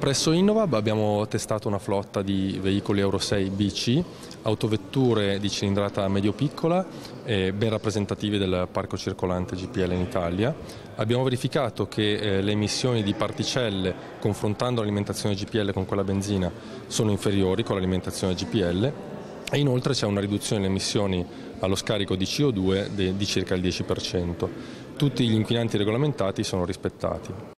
Presso Innovab abbiamo testato una flotta di veicoli Euro 6 BC, autovetture di cilindrata medio-piccola eh, ben rappresentative del parco circolante GPL in Italia. Abbiamo verificato che eh, le emissioni di particelle confrontando l'alimentazione GPL con quella benzina sono inferiori con l'alimentazione GPL e inoltre c'è una riduzione delle emissioni allo scarico di CO2 di circa il 10%. Tutti gli inquinanti regolamentati sono rispettati.